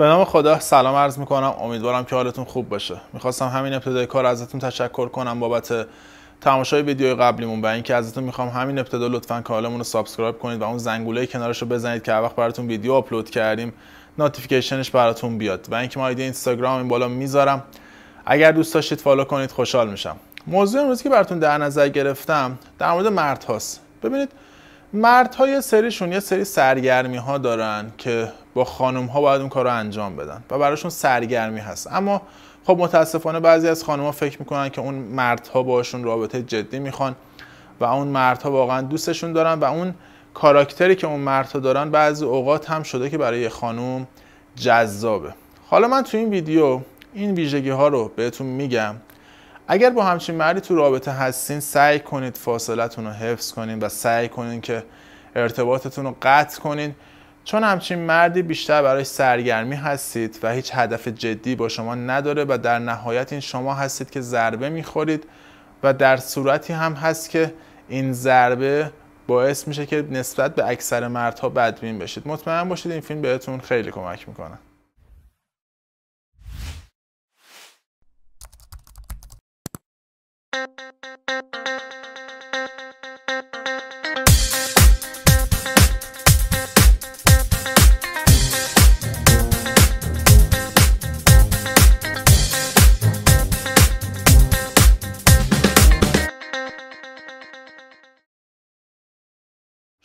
به نام خدا سلام عرض میکنم امیدوارم که حالتون خوب باشه میخواستم همین ابتدای کار ازتون تشکر کنم بابت تماشای ویدیوی قبلیمون و اینکه ازتون میخوام همین ابتدا لطفا کانالمون رو سابسکرایب کنید و اون زنگوله کنارش رو بزنید که وقت براتون ویدیو آپلود کردیم نوتیفیکیشنش براتون بیاد و اینکه ما آیدی اینستاگرام این بالا میذارم اگر دوست داشتید فالو کنید خوشحال میشم موضوع امروز که براتون در نظر گرفتم در مورد مرد ببینید مرد سریشون یه سری سرگرمی ها دارن که با خانم ها باید اون کار رو انجام بدن و براشون سرگرمی هست اما خب متاسفانه بعضی از خانم ها فکر میکنن که اون مردها باشون رابطه جدی میخوان و اون مردها واقعا دوستشون دارن و اون کاراکتری که اون مردها دارن بعضی اوقات هم شده که برای خانم جذابه حالا من تو این ویدیو این ویژگی ها رو بهتون میگم اگر با همچین مردی تو رابطه هستین سعی کنید فاصلتون رو حفظ کنین و سعی کنین که ارتباطتون رو قطع کنین چون همچین مردی بیشتر برای سرگرمی هستید و هیچ هدف جدی با شما نداره و در نهایت این شما هستید که ضربه میخورید و در صورتی هم هست که این ضربه باعث میشه که نسبت به اکثر مردها بدبین بشید مطمئن باشید این فیلم بهتون خیلی کمک میکنه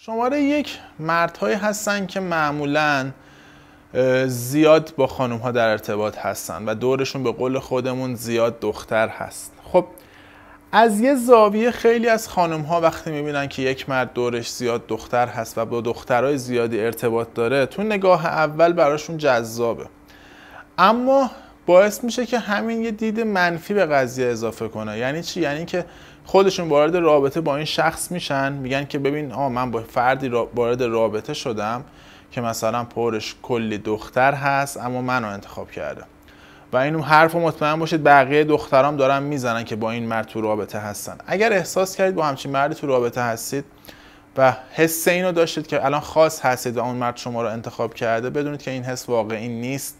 شماره یک مردهایی هستن که معمولا زیاد با خانم ها در ارتباط هستن و دورشون به قول خودمون زیاد دختر هست خب از یه زاویه خیلی از خانم ها وقتی میبینن که یک مرد دورش زیاد دختر هست و با دخترهای زیادی ارتباط داره تو نگاه اول براشون جذابه اما باعث میشه که همین یه دید منفی به قضیه اضافه کنه یعنی چی یعنی که خودشون وارد رابطه با این شخص میشن میگن که ببین آ من با فردی وارد رابطه شدم که مثلا پرش کلی دختر هست اما منو انتخاب کرده و اینو حرف و مطمئن باشید بقیه دخترام دارن میزنن که با این مرد تو رابطه هستن اگر احساس کردید با همچین مردی تو رابطه هستید و حس اینو داشتید که الان خاص هستید و اون مرد شما رو انتخاب کرده بدونید که این حس واقعی نیست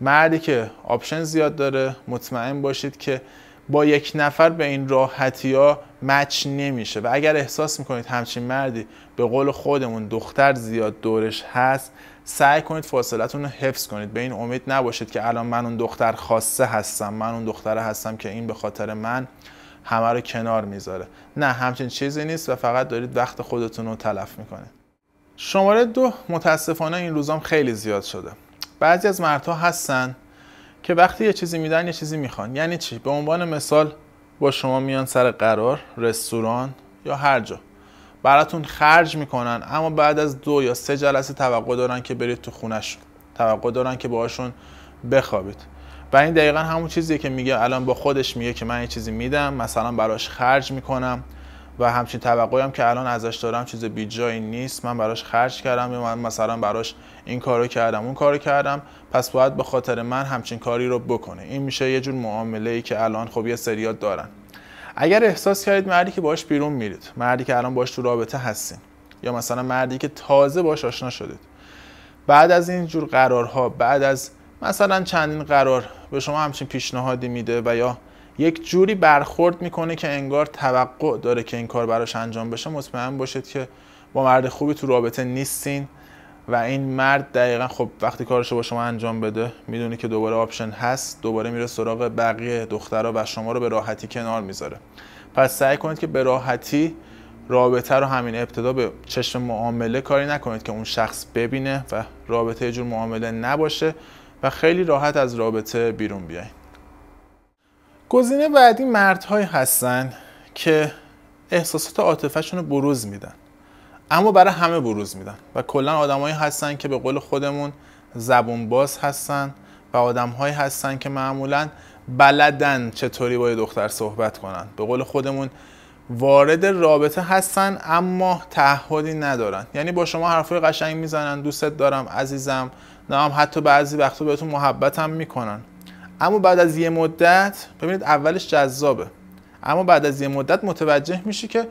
مردی که آپشن زیاد داره مطمئن باشید که با یک نفر به این راحتی ها مچ نمیشه و اگر احساس میکنید همچین مردی به قول خودمون دختر زیاد دورش هست سعی کنید فاصلتون رو حفظ کنید به این امید نباشید که الان من اون دختر خاصه هستم من اون دختره هستم که این به خاطر من همه رو کنار میذاره نه همچین چیزی نیست و فقط دارید وقت خودتون رو تلف میکنید شماره دو متاسفانه این روزام خیلی زیاد شده بعضی از مردها هستن که وقتی یه چیزی میدن یه چیزی میخوان یعنی چی به عنوان مثال با شما میان سر قرار رستوران یا هر جا براتون خرج میکنن اما بعد از دو یا سه جلسه توقع دارن که برید تو خونش توقع دارن که باهاشون بخوابید و این دقیقا همون چیزیه که میگه الان با خودش میگه که من یه چیزی میدم مثلا براش خرج میکنم و همچین توقعی هم که الان ازش دارم چیز بی جایی نیست من براش خرج کردم یا من مثلا براش این کارو کردم اون کارو کردم پس باید به خاطر من همچین کاری رو بکنه این میشه یه جور معامله ای که الان خب یه سریات دارن اگر احساس کردید مردی که باش بیرون میرید مردی که الان باش تو رابطه هستین یا مثلا مردی که تازه باش آشنا شدید بعد از این جور قرارها بعد از مثلا چندین قرار به شما همچین پیشنهادی میده و یا یک جوری برخورد میکنه که انگار توقع داره که این کار براش انجام بشه مطمئن باشید که با مرد خوبی تو رابطه نیستین و این مرد دقیقا خب وقتی کارش با شما انجام بده میدونی که دوباره آپشن هست دوباره میره سراغ بقیه دخترها و شما رو به راحتی کنار میذاره پس سعی کنید که به راحتی رابطه رو همین ابتدا به چشم معامله کاری نکنید که اون شخص ببینه و رابطه یه جور معامله نباشه و خیلی راحت از رابطه بیرون بیاید گزینه بعدی مردهایی هستن که احساسات عاطفهشون رو بروز میدن اما برای همه بروز میدن و کلا آدمایی هستن که به قول خودمون زبون باز هستن و آدمهایی هستن که معمولا بلدن چطوری با یه دختر صحبت کنن به قول خودمون وارد رابطه هستن اما تعهدی ندارن یعنی با شما حرفای قشنگ میزنن دوستت دارم عزیزم نه هم حتی بعضی وقتا بهتون محبت هم میکنن اما بعد از یه مدت ببینید اولش جذابه اما بعد از یه مدت متوجه میشی که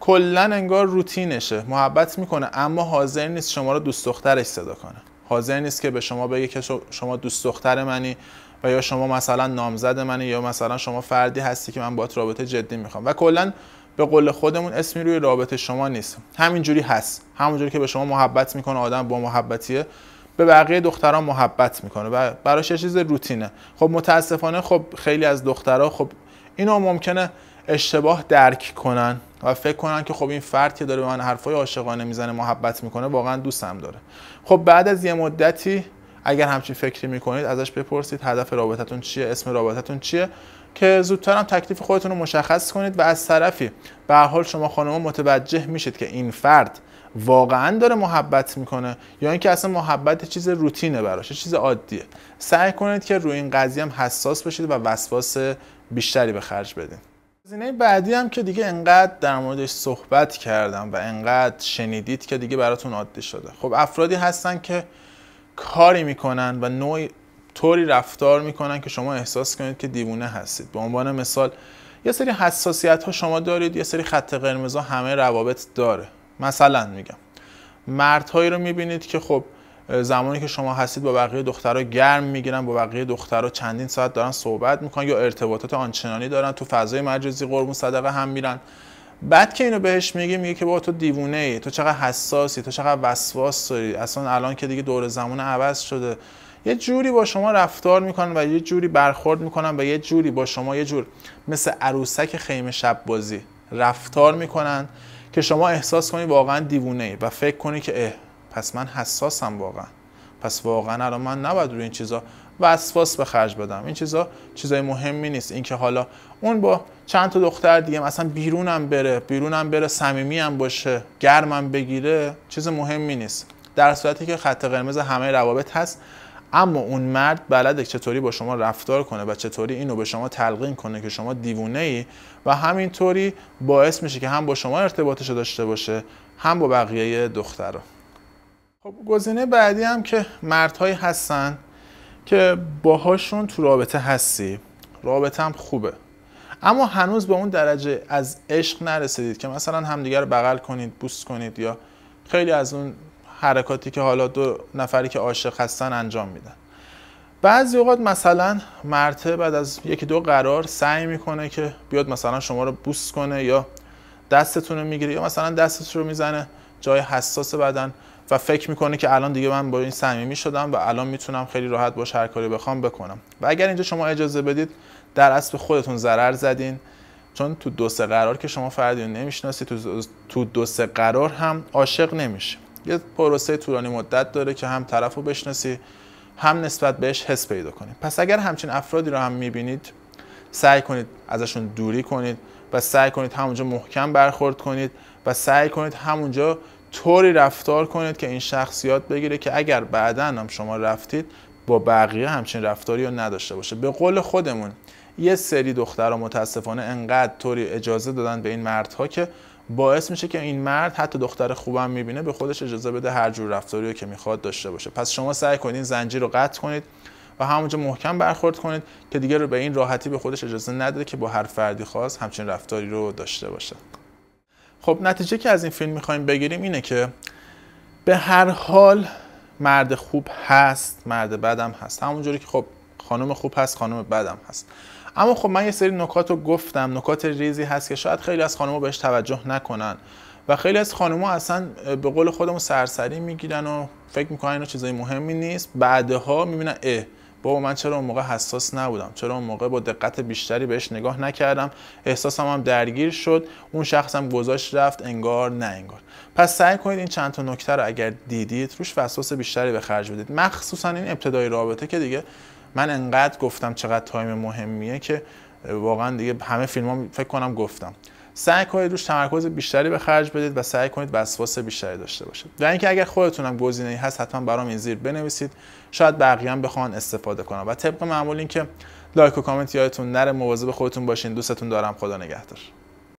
کلا انگار روتینشه محبت میکنه اما حاضر نیست شما رو دوست دخترش صدا کنه حاضر نیست که به شما بگه که شما دوست دختر منی و یا شما مثلا نامزد منی یا مثلا شما فردی هستی که من بات رابطه جدی میخوام و کلا به قول خودمون اسمی روی رابطه شما نیست همینجوری هست همونجوری که به شما محبت میکنه آدم با محبتیه به بقیه دختران محبت میکنه و براش یه چیز روتینه خب متاسفانه خب خیلی از دخترها خب اینو ممکنه اشتباه درک کنن و فکر کنن که خب این فرد که داره به من حرفای عاشقانه میزنه محبت میکنه واقعا دوستم داره خب بعد از یه مدتی اگر همچین فکری میکنید ازش بپرسید هدف رابطتون چیه اسم رابطتون چیه که زودتر هم تکلیف خودتون رو مشخص کنید و از طرفی به حال شما خانم متوجه میشید که این فرد واقعا داره محبت میکنه یا اینکه اصلا محبت چیز روتینه براش چیز عادیه سعی کنید که روی این قضیه هم حساس بشید و وسواس بیشتری به خرج بدین زینه بعدی هم که دیگه انقدر در موردش صحبت کردم و انقدر شنیدید که دیگه براتون عادی شده خب افرادی هستن که کاری میکنن و نوعی طوری رفتار میکنن که شما احساس کنید که دیوونه هستید به عنوان مثال یه سری حساسیت ها شما دارید یه سری خط قرمز ها همه روابط داره مثلا میگم مردهایی رو میبینید که خب زمانی که شما هستید با بقیه دخترها گرم میگیرن با بقیه دخترها چندین ساعت دارن صحبت میکنن یا ارتباطات آنچنانی دارن تو فضای مجازی قربون صدقه هم میرن بعد که اینو بهش میگی میگه که با تو دیوونه ای تو چقدر حساسی تو چقدر وسواس داری اصلا الان که دیگه دور زمان عوض شده یه جوری با شما رفتار میکنن و یه جوری برخورد میکنن و یه جوری با شما یه جور مثل عروسک خیمه شب بازی رفتار میکنن که شما احساس کنی واقعا دیوونه ای و فکر کنی که اه پس من حساسم واقعا پس واقعا الان من نباید روی این چیزا وسواس به خرج بدم این چیزا چیزای مهمی نیست اینکه حالا اون با چند تا دختر دیگه اصلا بیرونم بره بیرونم بره صمیمی هم باشه گرمم بگیره چیز مهمی نیست در صورتی که خط قرمز همه روابط هست اما اون مرد بلده چطوری با شما رفتار کنه و چطوری اینو به شما تلقین کنه که شما دیوونه ای و همینطوری باعث میشه که هم با شما ارتباطش داشته باشه هم با بقیه دخترها خب گزینه بعدی هم که مردهایی هستن که باهاشون تو رابطه هستی رابطه هم خوبه اما هنوز به اون درجه از عشق نرسیدید که مثلا همدیگر رو بغل کنید بوست کنید یا خیلی از اون حرکاتی که حالا دو نفری که عاشق هستن انجام میدن بعضی اوقات مثلا مرته بعد از یکی دو قرار سعی میکنه که بیاد مثلا شما رو بوست کنه یا دستتون رو میگیره یا مثلا دستش رو میزنه جای حساس بدن و فکر میکنه که الان دیگه من با این صمیمی شدم و الان میتونم خیلی راحت باش هر کاری بخوام بکنم و اگر اینجا شما اجازه بدید در اصل خودتون ضرر زدین چون تو دو سه قرار که شما فردی نمیشناسی تو تو دو سه قرار هم عاشق نمیشه یه پروسه طولانی مدت داره که هم طرف رو بشناسی هم نسبت بهش حس پیدا کنی پس اگر همچین افرادی رو هم میبینید سعی کنید ازشون دوری کنید و سعی کنید همونجا محکم برخورد کنید و سعی کنید همونجا طوری رفتار کنید که این شخصیات بگیره که اگر بعدا هم شما رفتید با بقیه همچین رفتاری رو نداشته باشه به قول خودمون یه سری دختر متاسفانه انقدر طوری اجازه دادن به این مردها که باعث میشه که این مرد حتی دختر خوبم میبینه به خودش اجازه بده هر جور رفتاری که میخواد داشته باشه پس شما سعی کنید زنجیر رو قطع کنید و همونجا محکم برخورد کنید که دیگه رو به این راحتی به خودش اجازه نده که با هر فردی خاص همچین رفتاری رو داشته باشه خب نتیجه که از این فیلم میخوایم بگیریم اینه که به هر حال مرد خوب هست مرد بدم هست همونجوری که خب خانم خوب هست خانم بدم هست اما خب من یه سری نکات رو گفتم نکات ریزی هست که شاید خیلی از خانم‌ها بهش توجه نکنن و خیلی از خانم‌ها اصلا به قول خودمون سرسری میگیرن و فکر میکنن اینا چیزای مهمی نیست بعدها میبینن اه بابا من چرا اون موقع حساس نبودم چرا اون موقع با دقت بیشتری بهش نگاه نکردم احساسم هم درگیر شد اون شخصم گذاشت رفت انگار نه انگار پس سعی کنید این چند تا نکته رو اگر دیدید روش وسواس بیشتری به خرج بدید مخصوصا این ابتدای رابطه که دیگه من انقدر گفتم چقدر تایم مهمیه که واقعا دیگه همه فیلم ها فکر کنم گفتم سعی کنید روش تمرکز بیشتری به خرج بدید و سعی کنید وسواس بیشتری داشته باشید و اینکه اگر خودتونم گزینه هست حتما برام این زیر بنویسید شاید بقیه هم بخوان استفاده کنم و طبق معمول اینکه لایک و کامنت یادتون نره مواظب خودتون باشین دوستتون دارم خدا نگهدار